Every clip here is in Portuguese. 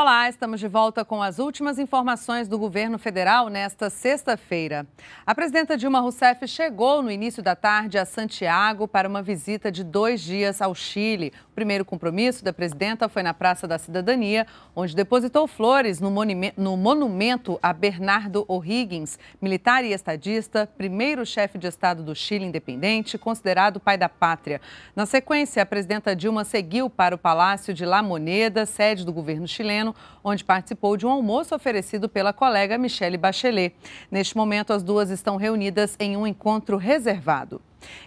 Olá, estamos de volta com as últimas informações do governo federal nesta sexta-feira. A presidenta Dilma Rousseff chegou no início da tarde a Santiago para uma visita de dois dias ao Chile. O primeiro compromisso da presidenta foi na Praça da Cidadania, onde depositou flores no, no monumento a Bernardo O'Higgins, militar e estadista, primeiro chefe de Estado do Chile independente, considerado pai da pátria. Na sequência, a presidenta Dilma seguiu para o Palácio de La Moneda, sede do governo chileno onde participou de um almoço oferecido pela colega Michele Bachelet. Neste momento, as duas estão reunidas em um encontro reservado.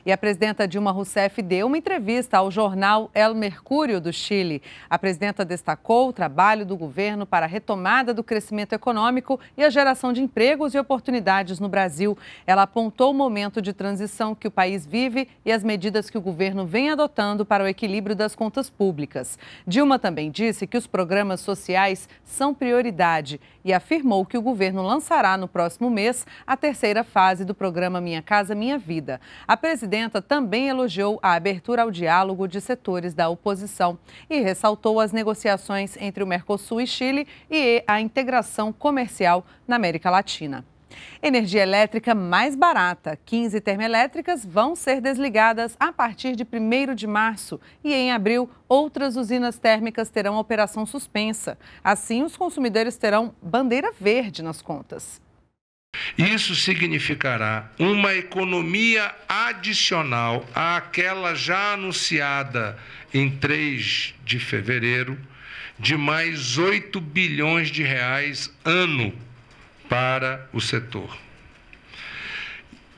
E a presidenta Dilma Rousseff deu uma entrevista ao jornal El Mercúrio do Chile. A presidenta destacou o trabalho do governo para a retomada do crescimento econômico e a geração de empregos e oportunidades no Brasil. Ela apontou o momento de transição que o país vive e as medidas que o governo vem adotando para o equilíbrio das contas públicas. Dilma também disse que os programas sociais são prioridade e afirmou que o governo lançará no próximo mês a terceira fase do programa Minha Casa Minha Vida. A presidenta também elogiou a abertura ao diálogo de setores da oposição e ressaltou as negociações entre o Mercosul e Chile e a integração comercial na América Latina. Energia elétrica mais barata. 15 termoelétricas vão ser desligadas a partir de 1 de março e em abril outras usinas térmicas terão operação suspensa. Assim, os consumidores terão bandeira verde nas contas. Isso significará uma economia adicional àquela já anunciada em 3 de fevereiro, de mais 8 bilhões de reais ano para o setor.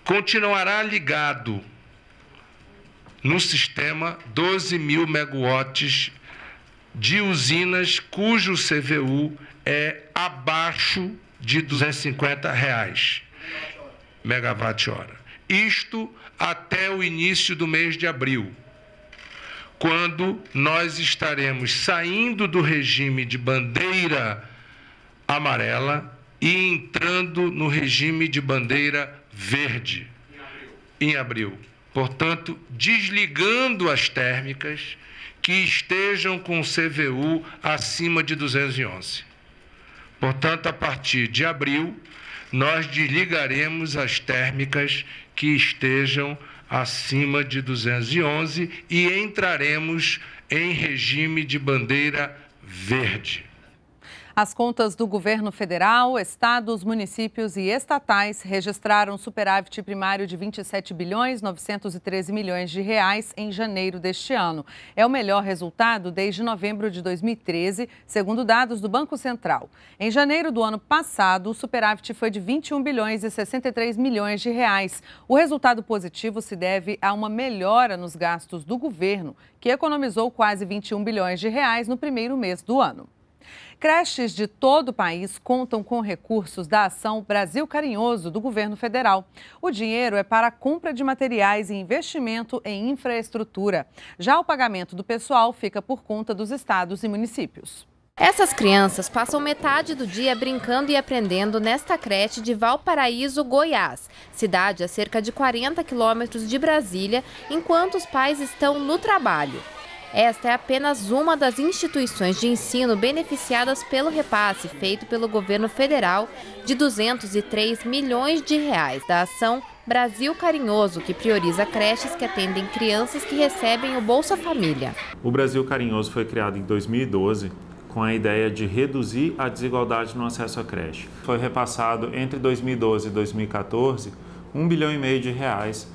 Continuará ligado no sistema 12 mil megawatts de usinas cujo CVU é abaixo de 250 reais megawatt-hora. Isto até o início do mês de abril, quando nós estaremos saindo do regime de bandeira amarela e entrando no regime de bandeira verde. Em abril. Em abril. Portanto, desligando as térmicas que estejam com CVU acima de 211. Portanto, a partir de abril, nós desligaremos as térmicas que estejam acima de 211 e entraremos em regime de bandeira verde. As contas do governo federal, estados, municípios e estatais registraram superávit primário de 27 bilhões 913 milhões de reais em janeiro deste ano. É o melhor resultado desde novembro de 2013, segundo dados do Banco Central. Em janeiro do ano passado, o superávit foi de 21 bilhões e 63 milhões de reais. O resultado positivo se deve a uma melhora nos gastos do governo, que economizou quase 21 bilhões de reais no primeiro mês do ano. Creches de todo o país contam com recursos da Ação Brasil Carinhoso do governo federal. O dinheiro é para a compra de materiais e investimento em infraestrutura. Já o pagamento do pessoal fica por conta dos estados e municípios. Essas crianças passam metade do dia brincando e aprendendo nesta creche de Valparaíso, Goiás, cidade a cerca de 40 quilômetros de Brasília, enquanto os pais estão no trabalho. Esta é apenas uma das instituições de ensino beneficiadas pelo repasse feito pelo governo federal de 203 milhões de reais da ação Brasil Carinhoso, que prioriza creches que atendem crianças que recebem o Bolsa Família. O Brasil Carinhoso foi criado em 2012 com a ideia de reduzir a desigualdade no acesso à creche. Foi repassado entre 2012 e 2014 um bilhão e meio de reais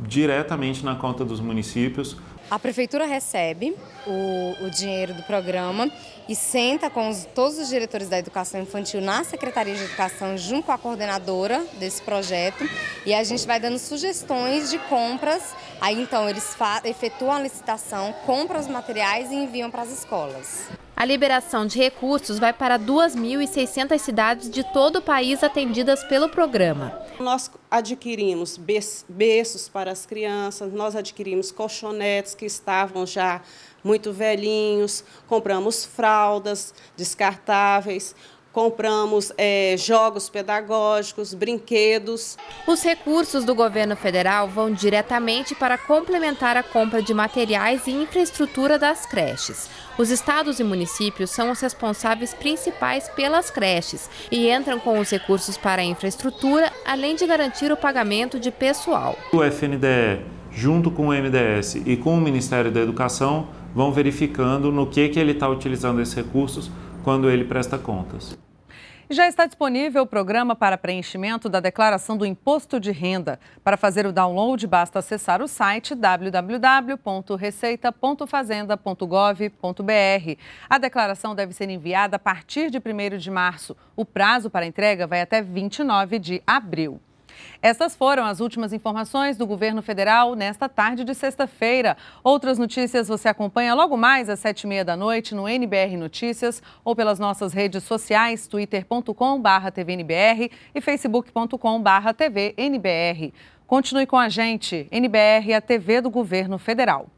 diretamente na conta dos municípios a prefeitura recebe o, o, dinheiro do programa e senta com os, todos os diretores da educação infantil na Secretaria de Educação, junto com a coordenadora desse projeto, e a gente vai dando sugestões de compras. Aí então eles efetuam a licitação, compram os materiais e enviam para as escolas. A liberação de recursos vai para 2.600 cidades de todo o país atendidas pelo programa. Nós adquirimos berços para as crianças, nós adquirimos colchonetes que estavam já muito velhinhos, compramos fraldas descartáveis compramos é, jogos pedagógicos, brinquedos. Os recursos do governo federal vão diretamente para complementar a compra de materiais e infraestrutura das creches. Os estados e municípios são os responsáveis principais pelas creches e entram com os recursos para a infraestrutura, além de garantir o pagamento de pessoal. O FNDE, junto com o MDS e com o Ministério da Educação, vão verificando no que, que ele está utilizando esses recursos quando ele presta contas. Já está disponível o programa para preenchimento da declaração do imposto de renda. Para fazer o download, basta acessar o site www.receita.fazenda.gov.br. A declaração deve ser enviada a partir de 1 de março. O prazo para entrega vai até 29 de abril. Essas foram as últimas informações do governo federal nesta tarde de sexta-feira. Outras notícias você acompanha logo mais às sete e meia da noite no NBR Notícias ou pelas nossas redes sociais, twitter.com.br tvnbr e facebook.com.br tvnbr. Continue com a gente, NBR, a TV do Governo Federal.